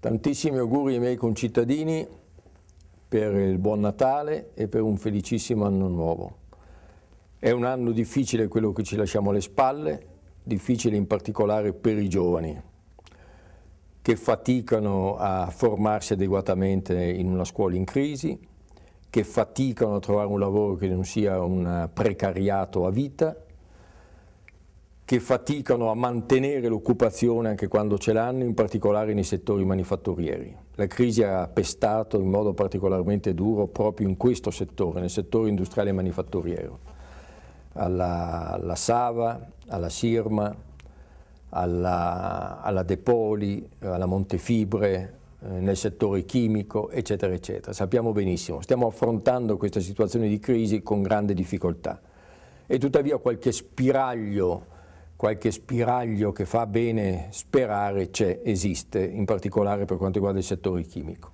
Tantissimi auguri ai miei concittadini per il buon Natale e per un felicissimo anno nuovo. È un anno difficile quello che ci lasciamo alle spalle, difficile in particolare per i giovani che faticano a formarsi adeguatamente in una scuola in crisi, che faticano a trovare un lavoro che non sia un precariato a vita, che faticano a mantenere l'occupazione anche quando ce l'hanno, in particolare nei settori manifatturieri. La crisi ha pestato in modo particolarmente duro proprio in questo settore, nel settore industriale e manifatturiero, alla, alla Sava, alla Sirma, alla, alla Depoli, alla Montefibre, eh, nel settore chimico, eccetera, eccetera. Sappiamo benissimo, stiamo affrontando questa situazione di crisi con grande difficoltà e tuttavia qualche spiraglio, qualche spiraglio che fa bene sperare c'è, esiste, in particolare per quanto riguarda il settore chimico.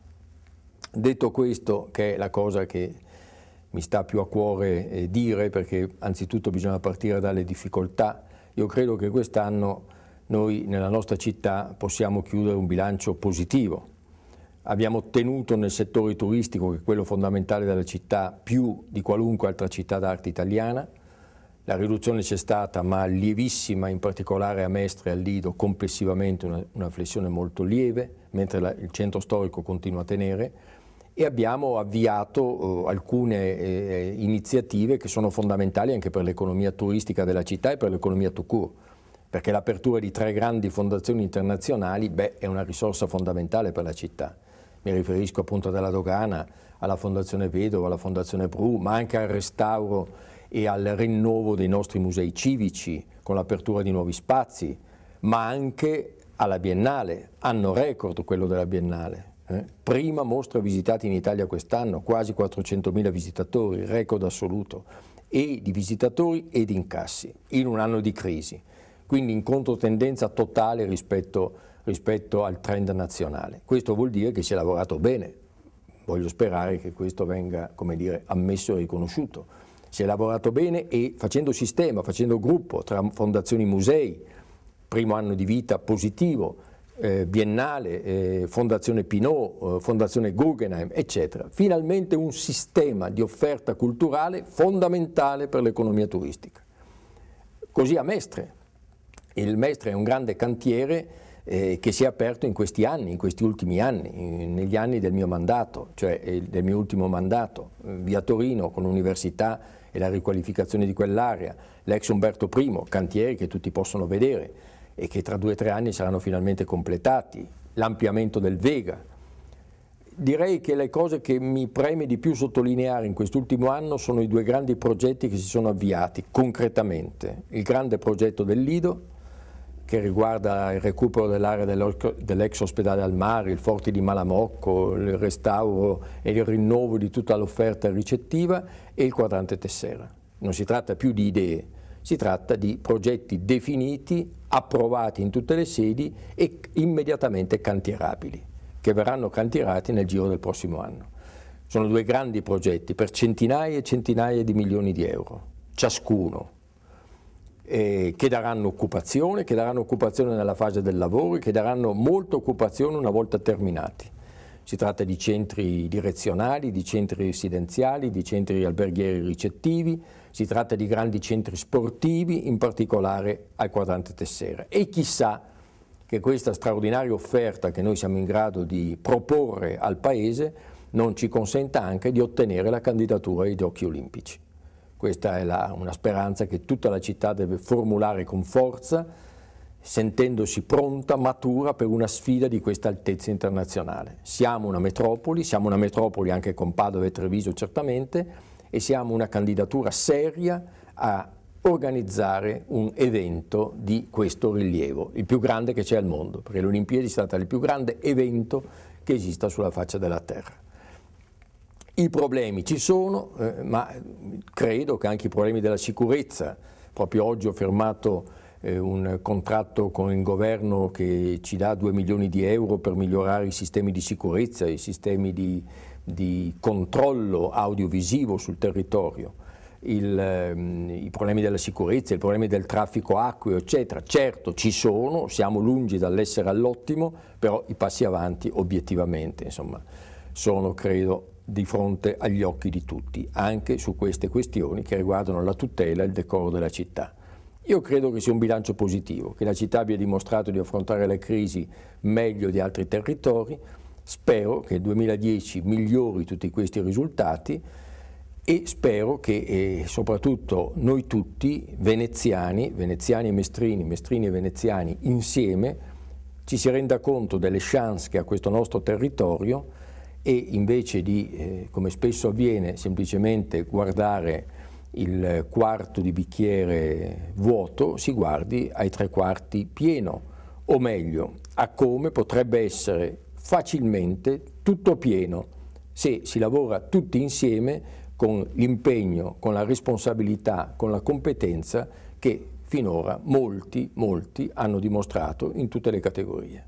Detto questo, che è la cosa che mi sta più a cuore eh, dire, perché anzitutto bisogna partire dalle difficoltà, io credo che quest'anno noi nella nostra città possiamo chiudere un bilancio positivo. Abbiamo ottenuto nel settore turistico, che è quello fondamentale della città, più di qualunque altra città d'arte italiana. La riduzione c'è stata, ma lievissima, in particolare a Mestre e al Lido, complessivamente una, una flessione molto lieve, mentre la, il centro storico continua a tenere. E abbiamo avviato eh, alcune eh, iniziative che sono fondamentali anche per l'economia turistica della città e per l'economia tout court perché l'apertura di tre grandi fondazioni internazionali beh, è una risorsa fondamentale per la città. Mi riferisco appunto alla dogana, alla Fondazione Vedova, alla Fondazione Pru, ma anche al restauro e al rinnovo dei nostri musei civici con l'apertura di nuovi spazi, ma anche alla Biennale, anno record quello della Biennale. Eh? Prima mostra visitata in Italia quest'anno, quasi 400.000 visitatori, record assoluto, e di visitatori e di incassi, in un anno di crisi quindi in controtendenza totale rispetto, rispetto al trend nazionale. Questo vuol dire che si è lavorato bene, voglio sperare che questo venga dire, ammesso e riconosciuto. Si è lavorato bene e facendo sistema, facendo gruppo tra fondazioni musei, primo anno di vita positivo, eh, biennale, eh, fondazione Pinot, eh, fondazione Guggenheim, eccetera. Finalmente un sistema di offerta culturale fondamentale per l'economia turistica. Così a Mestre, il Mestre è un grande cantiere eh, che si è aperto in questi anni, in questi ultimi anni, in, negli anni del mio mandato, cioè eh, del mio ultimo mandato, eh, via Torino con l'università e la riqualificazione di quell'area, l'ex Umberto I, cantieri che tutti possono vedere e che tra due o tre anni saranno finalmente completati, l'ampliamento del Vega. Direi che le cose che mi preme di più sottolineare in quest'ultimo anno sono i due grandi progetti che si sono avviati concretamente, il grande progetto del Lido che riguarda il recupero dell'area dell'ex ospedale al mare, il forte di Malamocco, il restauro e il rinnovo di tutta l'offerta ricettiva e il quadrante Tessera. Non si tratta più di idee, si tratta di progetti definiti, approvati in tutte le sedi e immediatamente cantierabili, che verranno cantierati nel giro del prossimo anno. Sono due grandi progetti per centinaia e centinaia di milioni di euro, ciascuno eh, che daranno occupazione, che daranno occupazione nella fase del lavoro, e che daranno molta occupazione una volta terminati. Si tratta di centri direzionali, di centri residenziali, di centri alberghieri ricettivi, si tratta di grandi centri sportivi, in particolare al quadrante Tessera. E chissà che questa straordinaria offerta che noi siamo in grado di proporre al Paese non ci consenta anche di ottenere la candidatura ai giochi olimpici. Questa è la, una speranza che tutta la città deve formulare con forza, sentendosi pronta, matura per una sfida di questa altezza internazionale. Siamo una metropoli, siamo una metropoli anche con Padova e Treviso certamente, e siamo una candidatura seria a organizzare un evento di questo rilievo, il più grande che c'è al mondo, perché le Olimpiadi è stato il più grande evento che esista sulla faccia della Terra. I problemi ci sono, eh, ma credo che anche i problemi della sicurezza, proprio oggi ho firmato eh, un contratto con il governo che ci dà 2 milioni di euro per migliorare i sistemi di sicurezza, i sistemi di, di controllo audiovisivo sul territorio. Il, ehm, i problemi della sicurezza, i problemi del traffico acqueo, eccetera. Certo ci sono, siamo lungi dall'essere all'ottimo, però i passi avanti obiettivamente insomma, sono credo di fronte agli occhi di tutti, anche su queste questioni che riguardano la tutela e il decoro della città. Io credo che sia un bilancio positivo, che la città abbia dimostrato di affrontare la crisi meglio di altri territori, spero che il 2010 migliori tutti questi risultati e spero che eh, soprattutto noi tutti, veneziani, veneziani e mestrini, mestrini e veneziani insieme, ci si renda conto delle chance che ha questo nostro territorio e invece di, eh, come spesso avviene, semplicemente guardare il quarto di bicchiere vuoto, si guardi ai tre quarti pieno, o meglio, a come potrebbe essere facilmente tutto pieno se si lavora tutti insieme con l'impegno, con la responsabilità, con la competenza che finora molti, molti hanno dimostrato in tutte le categorie.